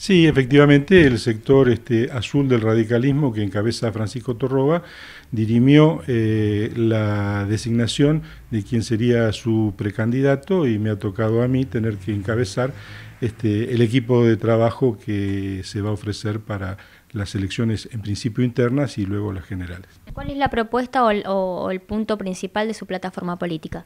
Sí, efectivamente, el sector este, azul del radicalismo que encabeza Francisco Torroba dirimió eh, la designación de quién sería su precandidato y me ha tocado a mí tener que encabezar este, el equipo de trabajo que se va a ofrecer para las elecciones en principio internas y luego las generales. ¿Cuál es la propuesta o el, punto principal de su plataforma política?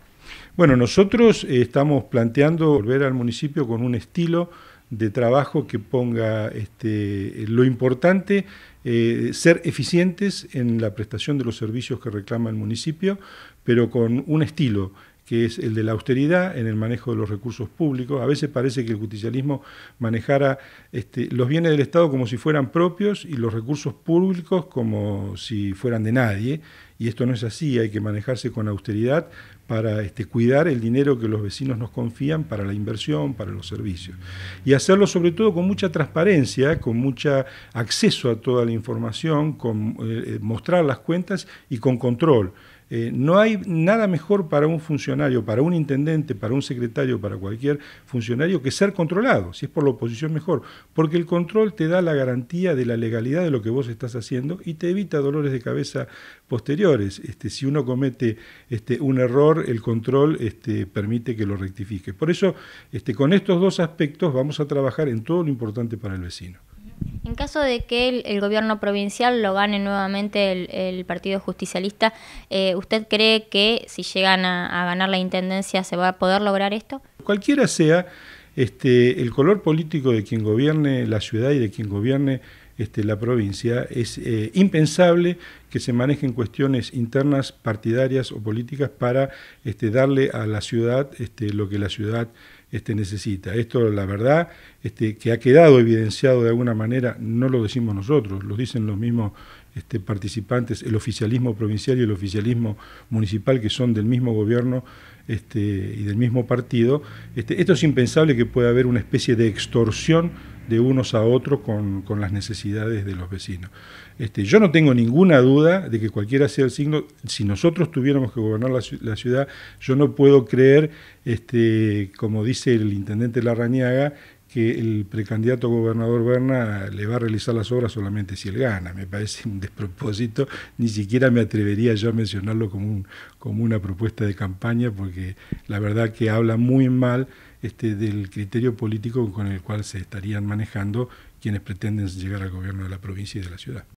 Bueno, nosotros eh, estamos planteando volver al municipio con un estilo de trabajo que ponga este, lo importante, eh, ser eficientes en la prestación de los servicios que reclama el municipio, pero con un estilo que es el de la austeridad en el manejo de los recursos públicos. A veces parece que el justicialismo manejara este, los bienes del Estado como si fueran propios y los recursos públicos como si fueran de nadie. Y esto no es así, hay que manejarse con austeridad para este, cuidar el dinero que los vecinos nos confían para la inversión, para los servicios. Y hacerlo sobre todo con mucha transparencia, con mucho acceso a toda la información, con eh, eh, mostrar las cuentas y con control. Eh, no hay nada mejor para un funcionario, para un intendente, para un secretario, para cualquier funcionario que ser controlado. Si es por la oposición, mejor. Porque el control te da la garantía de la legalidad de lo que vos estás haciendo y te evita dolores de cabeza posteriores. Este, si uno comete este, un error, el control este, permite que lo rectifique. Por eso, este, con estos dos aspectos vamos a trabajar en todo lo importante para el vecino. En caso de que el, gobierno provincial lo gane nuevamente el, Partido Justicialista, eh, ¿usted cree que si llegan a, ganar la Intendencia se va a poder lograr esto? Cualquiera sea este, el color político de quien gobierne la ciudad y de quien gobierne este, la provincia, es eh, impensable que se manejen cuestiones internas, partidarias o políticas para este, darle a la ciudad este, lo que la ciudad necesita. Esto, la verdad, que ha quedado evidenciado de alguna manera, no lo decimos nosotros, lo dicen los mismos participantes, el oficialismo provincial y el oficialismo municipal, que son del mismo gobierno y del mismo partido. esto es impensable que pueda haber una especie de extorsión de unos a otros con, las necesidades de los vecinos. Este, yo no tengo ninguna duda de que cualquiera sea el signo, si nosotros tuviéramos que gobernar la, ciudad, yo no puedo creer, este, como dice el intendente Larrañaga, que el precandidato gobernador Berna le va a realizar las obras solamente si él gana. Me parece un despropósito, ni siquiera me atrevería yo a mencionarlo como, como una propuesta de campaña, porque la verdad que habla muy mal este, del criterio político con el cual se estarían manejando quienes pretenden llegar al gobierno de la provincia y de la ciudad.